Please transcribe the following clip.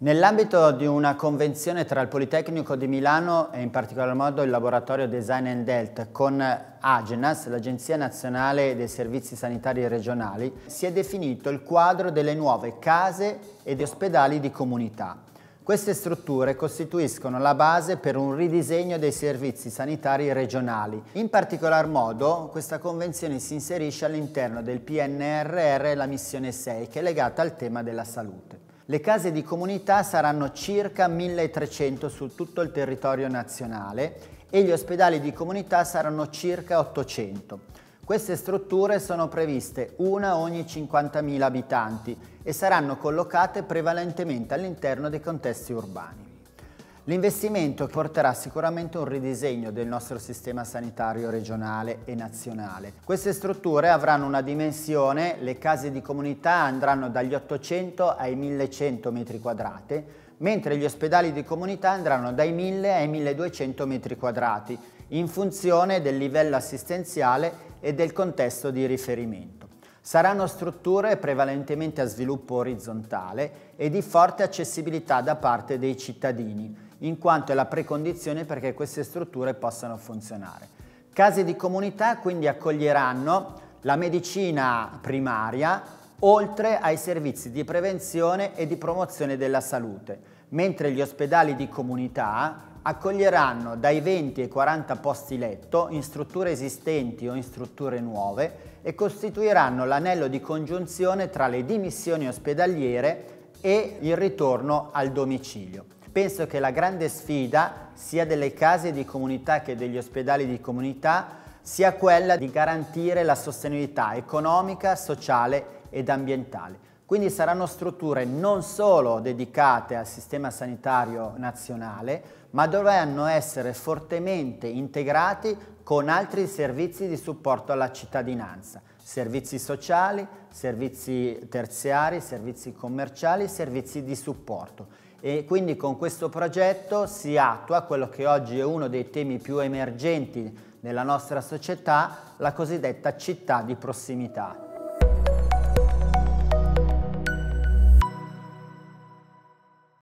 Nell'ambito di una convenzione tra il Politecnico di Milano e in particolar modo il laboratorio Design and Health con Agenas, l'Agenzia Nazionale dei Servizi Sanitari Regionali, si è definito il quadro delle nuove case ed ospedali di comunità. Queste strutture costituiscono la base per un ridisegno dei servizi sanitari regionali. In particolar modo questa convenzione si inserisce all'interno del PNRR la missione 6 che è legata al tema della salute. Le case di comunità saranno circa 1300 su tutto il territorio nazionale e gli ospedali di comunità saranno circa 800. Queste strutture sono previste una ogni 50.000 abitanti e saranno collocate prevalentemente all'interno dei contesti urbani. L'investimento porterà sicuramente un ridisegno del nostro sistema sanitario regionale e nazionale. Queste strutture avranno una dimensione, le case di comunità andranno dagli 800 ai 1100 metri quadrati, mentre gli ospedali di comunità andranno dai 1000 ai 1200 metri quadrati, in funzione del livello assistenziale e del contesto di riferimento. Saranno strutture prevalentemente a sviluppo orizzontale e di forte accessibilità da parte dei cittadini, in quanto è la precondizione perché queste strutture possano funzionare. Case di comunità quindi accoglieranno la medicina primaria oltre ai servizi di prevenzione e di promozione della salute, mentre gli ospedali di comunità accoglieranno dai 20 ai 40 posti letto in strutture esistenti o in strutture nuove e costituiranno l'anello di congiunzione tra le dimissioni ospedaliere e il ritorno al domicilio. Penso che la grande sfida sia delle case di comunità che degli ospedali di comunità sia quella di garantire la sostenibilità economica, sociale ed ambientale. Quindi saranno strutture non solo dedicate al sistema sanitario nazionale, ma dovranno essere fortemente integrati con altri servizi di supporto alla cittadinanza, servizi sociali, servizi terziari, servizi commerciali, servizi di supporto e quindi con questo progetto si attua quello che oggi è uno dei temi più emergenti nella nostra società, la cosiddetta città di prossimità.